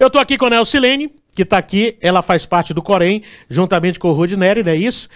Eu estou aqui com a Nelcilene, que está aqui, ela faz parte do Corém, juntamente com o Rudineri, não é isso?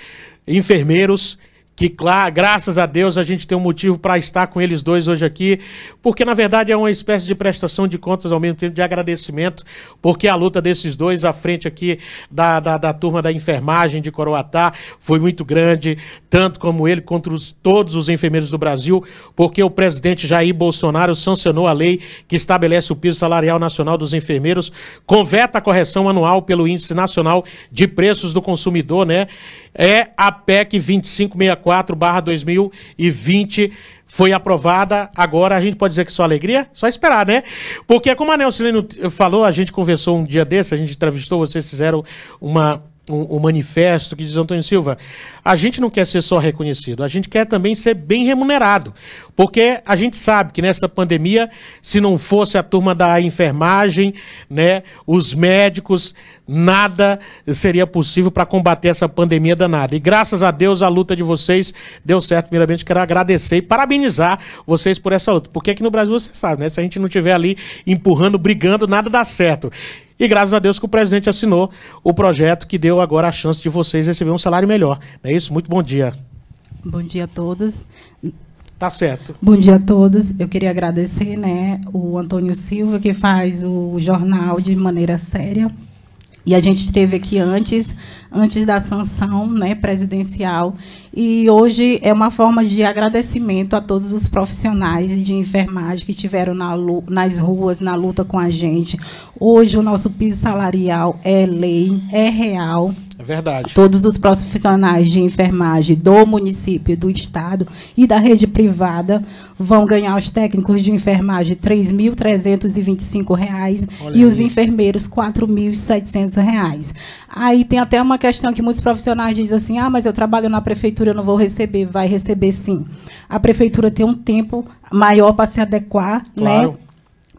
Enfermeiros que claro, graças a Deus a gente tem um motivo para estar com eles dois hoje aqui, porque na verdade é uma espécie de prestação de contas ao mesmo tempo de agradecimento, porque a luta desses dois à frente aqui da, da, da turma da enfermagem de Coroatá foi muito grande, tanto como ele contra os, todos os enfermeiros do Brasil, porque o presidente Jair Bolsonaro sancionou a lei que estabelece o piso salarial nacional dos enfermeiros, conveta a correção anual pelo Índice Nacional de Preços do Consumidor, né? é a PEC 2564-2020. Foi aprovada, agora a gente pode dizer que é só alegria? Só esperar, né? Porque, como a Nelsilene falou, a gente conversou um dia desse, a gente entrevistou, vocês fizeram uma um, um, manifesto que diz Antônio Silva, a gente não quer ser só reconhecido, a gente quer também ser bem remunerado, porque a gente sabe que nessa pandemia, se não fosse a turma da enfermagem, né, os médicos, nada seria possível para combater essa pandemia danada. E graças a Deus a luta de vocês deu certo. Primeiramente quero agradecer e parabenizar vocês por essa luta, porque aqui no Brasil você sabe, né, se a gente não estiver ali empurrando, brigando, nada dá certo. E graças a Deus que o presidente assinou o projeto que deu agora a chance de vocês receber um salário melhor. Não é isso? Muito bom dia. Bom dia a todos. Tá certo. Bom dia a todos. Eu queria agradecer né, o Antônio Silva, que faz o jornal de maneira séria. E a gente esteve aqui antes, antes da sanção né, presidencial. E hoje é uma forma de agradecimento a todos os profissionais de enfermagem que tiveram na, nas ruas, na luta com a gente. Hoje o nosso piso salarial é lei, é real, é verdade. Todos os profissionais de enfermagem do município, do estado e da rede privada vão ganhar os técnicos de enfermagem R$ 3.325 e aí. os enfermeiros R$ 4.700. Aí tem até uma questão que muitos profissionais dizem assim: "Ah, mas eu trabalho na prefeitura, eu não vou receber". Vai receber sim. A prefeitura tem um tempo maior para se adequar, né? claro. né?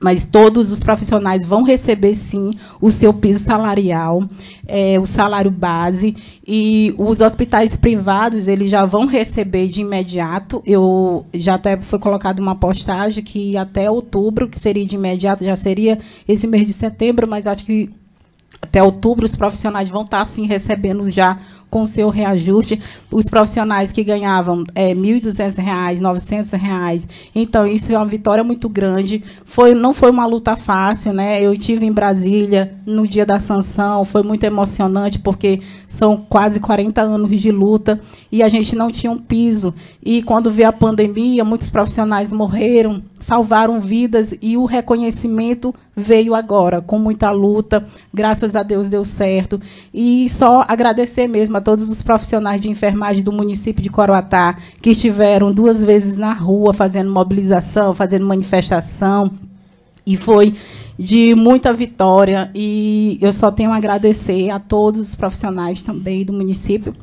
mas todos os profissionais vão receber sim o seu piso salarial, é, o salário base e os hospitais privados eles já vão receber de imediato. Eu já até foi colocado uma postagem que até outubro que seria de imediato já seria esse mês de setembro, mas acho que até outubro os profissionais vão estar sim recebendo já com seu reajuste, os profissionais que ganhavam é, R$ 1.200, R$ 900, reais. então isso é uma vitória muito grande. Foi, não foi uma luta fácil, né? Eu tive em Brasília no dia da sanção, foi muito emocionante porque são quase 40 anos de luta e a gente não tinha um piso. E quando veio a pandemia, muitos profissionais morreram, salvaram vidas e o reconhecimento veio agora, com muita luta. Graças a Deus deu certo. E só agradecer mesmo a todos os profissionais de enfermagem do município de Coroatá, que estiveram duas vezes na rua fazendo mobilização, fazendo manifestação, e foi de muita vitória. E eu só tenho a agradecer a todos os profissionais também do município.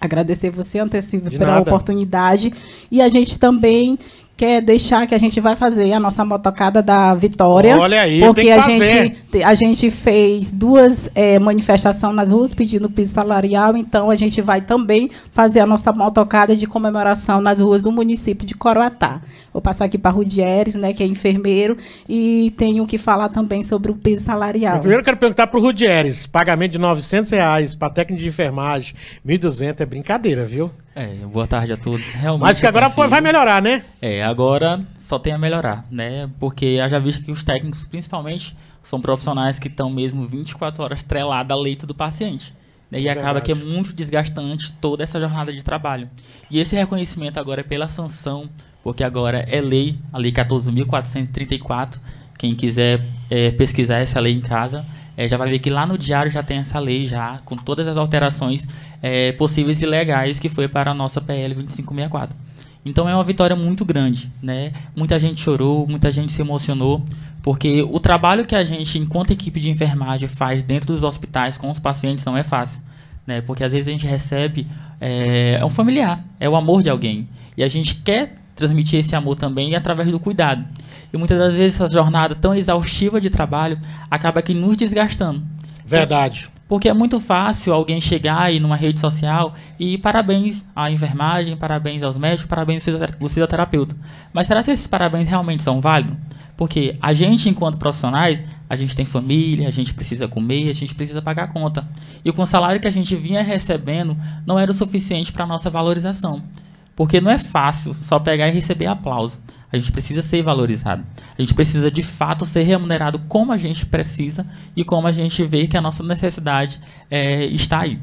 Agradecer você, antecipadamente pela nada. oportunidade. E a gente também quer deixar que a gente vai fazer a nossa motocada da Vitória. Olha aí, porque a fazer. gente a gente fez duas é, manifestações nas ruas pedindo piso salarial, então a gente vai também fazer a nossa motocada de comemoração nas ruas do município de Coroatá. Vou passar aqui para Rudieres, né, que é enfermeiro e tenho que falar também sobre o piso salarial. Eu primeiro quero perguntar para o Rudieres, pagamento de 900 reais para técnico de enfermagem, 1.200 é brincadeira, viu? É, boa tarde a todos. Realmente Mas que é agora consigo. vai melhorar, né? É, agora só tem a melhorar, né? Porque haja visto que os técnicos, principalmente, são profissionais que estão mesmo 24 horas trelados a leito do paciente. Né? E é acaba que é muito desgastante toda essa jornada de trabalho. E esse reconhecimento agora é pela sanção, porque agora é lei, a Lei 14.434. Quem quiser é, pesquisar essa lei em casa, é, já vai ver que lá no diário já tem essa lei já, com todas as alterações é, possíveis e legais que foi para a nossa PL 2564. Então é uma vitória muito grande, né? Muita gente chorou, muita gente se emocionou, porque o trabalho que a gente, enquanto equipe de enfermagem, faz dentro dos hospitais com os pacientes não é fácil, né? Porque às vezes a gente recebe é, é um familiar, é o amor de alguém, e a gente quer transmitir esse amor também através do cuidado. E muitas das vezes essa jornada tão exaustiva de trabalho acaba aqui nos desgastando. Verdade. Porque é muito fácil alguém chegar aí numa rede social e parabéns à enfermagem, parabéns aos médicos, parabéns ao fisioterapeuta. Mas será que esses parabéns realmente são válidos? Porque a gente, enquanto profissionais, a gente tem família, a gente precisa comer, a gente precisa pagar a conta. E com o salário que a gente vinha recebendo, não era o suficiente para a nossa valorização. Porque não é fácil só pegar e receber aplauso. A gente precisa ser valorizado. A gente precisa de fato ser remunerado como a gente precisa e como a gente vê que a nossa necessidade é, está aí.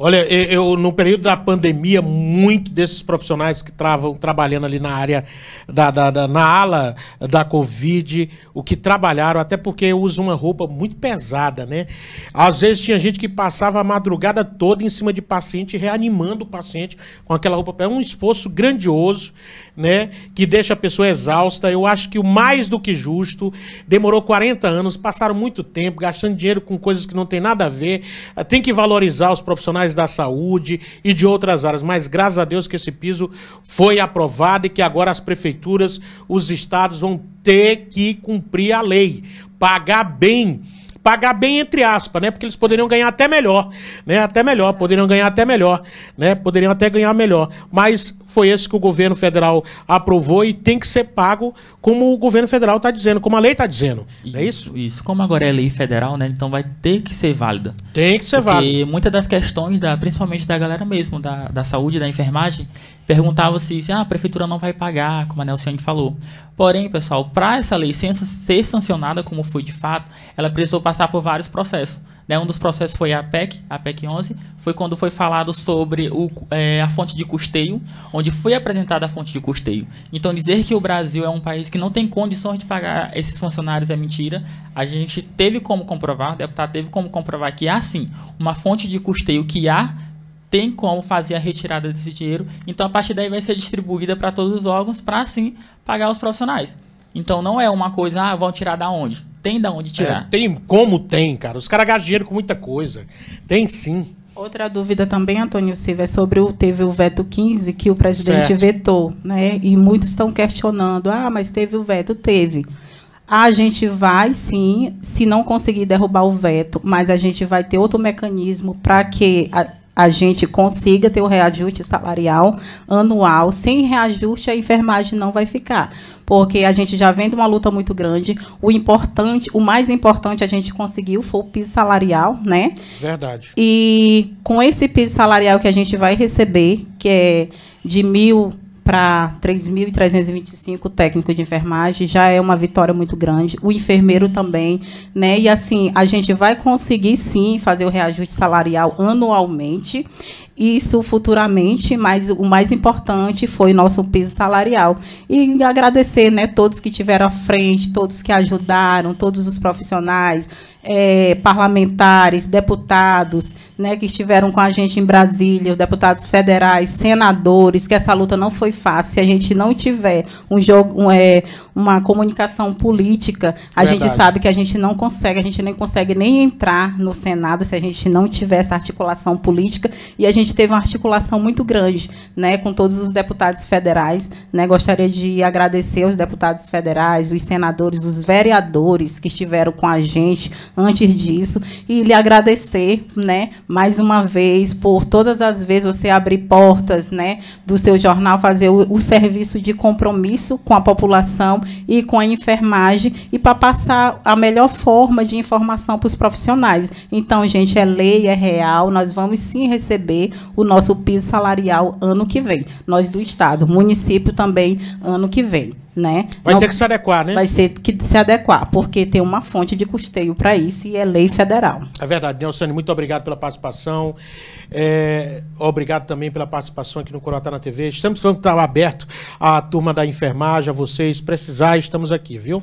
Olha, eu, no período da pandemia, muito desses profissionais que estavam trabalhando ali na área, da, da, da, na ala da Covid, o que trabalharam, até porque usam uma roupa muito pesada, né? Às vezes tinha gente que passava a madrugada toda em cima de paciente, reanimando o paciente com aquela roupa. É um esforço grandioso, né? Que deixa a pessoa exausta. Eu acho que o mais do que justo, demorou 40 anos, passaram muito tempo gastando dinheiro com coisas que não tem nada a ver. Tem que valorizar os profissionais profissionais da saúde e de outras áreas, mas graças a Deus que esse piso foi aprovado e que agora as prefeituras, os estados vão ter que cumprir a lei, pagar bem pagar bem entre aspas, né? Porque eles poderiam ganhar até melhor, né? Até melhor, poderiam ganhar até melhor, né? Poderiam até ganhar melhor, mas foi esse que o governo federal aprovou e tem que ser pago como o governo federal está dizendo, como a lei está dizendo. É isso, é isso? Isso. Como agora é lei federal, né? Então vai ter que ser válida. Tem que ser válida. Porque muitas das questões, da, principalmente da galera mesmo, da, da saúde, da enfermagem, perguntava se, se ah, a prefeitura não vai pagar, como a Nelciane falou. Porém, pessoal, para essa lei ser sancionada como foi de fato, ela precisou passar por vários processos. Né? Um dos processos foi a PEC, a PEC 11, foi quando foi falado sobre o, é, a fonte de custeio, onde foi apresentada a fonte de custeio. Então dizer que o Brasil é um país que não tem condições de pagar esses funcionários é mentira. A gente teve como comprovar, o deputado teve como comprovar que há sim uma fonte de custeio que há tem como fazer a retirada desse dinheiro. Então a partir daí vai ser distribuída para todos os órgãos para assim pagar os profissionais. Então não é uma coisa, ah, vão tirar da onde? tem da onde é, tirar. É, tem como tem, cara. Os caras gastam dinheiro com muita coisa. Tem sim. Outra dúvida também, Antônio Silva, é sobre o teve o veto 15 que o presidente certo. vetou, né? E muitos estão questionando: "Ah, mas teve o veto, teve". A gente vai sim, se não conseguir derrubar o veto, mas a gente vai ter outro mecanismo para que a gente consiga ter o reajuste salarial anual. Sem reajuste, a enfermagem não vai ficar, porque a gente já vem de uma luta muito grande. O importante, o mais importante a gente conseguiu foi o piso salarial, né? Verdade. E com esse piso salarial que a gente vai receber, que é de mil para 3.325 técnicos de enfermagem já é uma vitória muito grande. O enfermeiro uhum. também, né? E assim, a gente vai conseguir sim fazer o reajuste salarial anualmente isso futuramente, mas o mais importante foi nosso piso salarial. E agradecer né, todos que tiveram à frente, todos que ajudaram, todos os profissionais, é, parlamentares, deputados né, que estiveram com a gente em Brasília, deputados federais, senadores, que essa luta não foi fácil. Se a gente não tiver um jogo, um, é, uma comunicação política, a Verdade. gente sabe que a gente não consegue, a gente nem consegue nem entrar no Senado se a gente não tiver essa articulação política e a gente gente teve uma articulação muito grande né, com todos os deputados federais. Né? Gostaria de agradecer aos deputados federais, os senadores, os vereadores que estiveram com a gente antes disso e lhe agradecer né, mais uma vez por todas as vezes você abrir portas né, do seu jornal, fazer o, o serviço de compromisso com a população e com a enfermagem e para passar a melhor forma de informação para os profissionais. Então, gente, é lei, é real, nós vamos sim receber o nosso piso salarial ano que vem. Nós do Estado, município também ano que vem. Né? Vai Não, ter que se adequar, né? Vai ter que se adequar, porque tem uma fonte de custeio para isso e é lei federal. É verdade, Nelson, muito obrigado pela participação. É, obrigado também pela participação aqui no Corotá na TV. Estamos falando que está aberto a turma da enfermagem, a vocês precisar, estamos aqui, viu?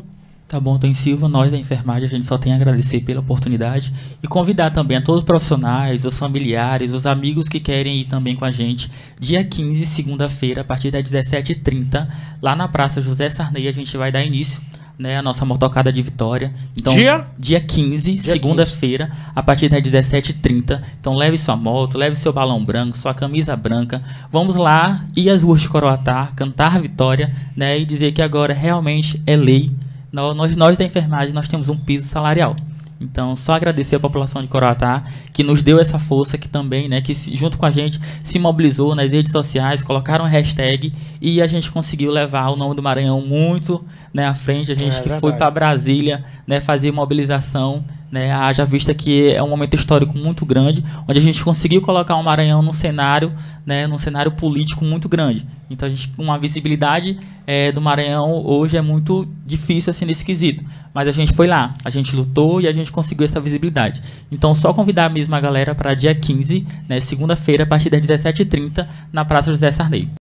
Tá bom, Tom Silva, nós da enfermagem a gente só tem a agradecer pela oportunidade e convidar também a todos os profissionais, os familiares, os amigos que querem ir também com a gente. Dia 15, segunda-feira, a partir das 17h30, lá na Praça José Sarney, a gente vai dar início né, a nossa motocada de Vitória. Então, dia? Dia 15, segunda-feira, a partir das 17h30. Então, leve sua moto, leve seu balão branco, sua camisa branca. Vamos lá ir às ruas de Coroatá, cantar Vitória, né, e dizer que agora realmente é lei nós, nós da enfermagem, nós temos um piso salarial. Então, só agradecer à população de Coroatá que nos deu essa força, que também, né, que junto com a gente se mobilizou nas redes sociais, colocaram hashtag e a gente conseguiu levar o nome do Maranhão muito, né, à frente. A gente é, que verdade. foi para Brasília, né, fazer mobilização né, haja vista que é um momento histórico muito grande, onde a gente conseguiu colocar o Maranhão num cenário, né, num cenário político muito grande. Então a gente, uma visibilidade é, do Maranhão hoje é muito difícil assim nesse quesito. Mas a gente foi lá, a gente lutou e a gente conseguiu essa visibilidade. Então só convidar a mesma galera para dia 15, né, segunda-feira, a partir das 17h30, na Praça José Sarney.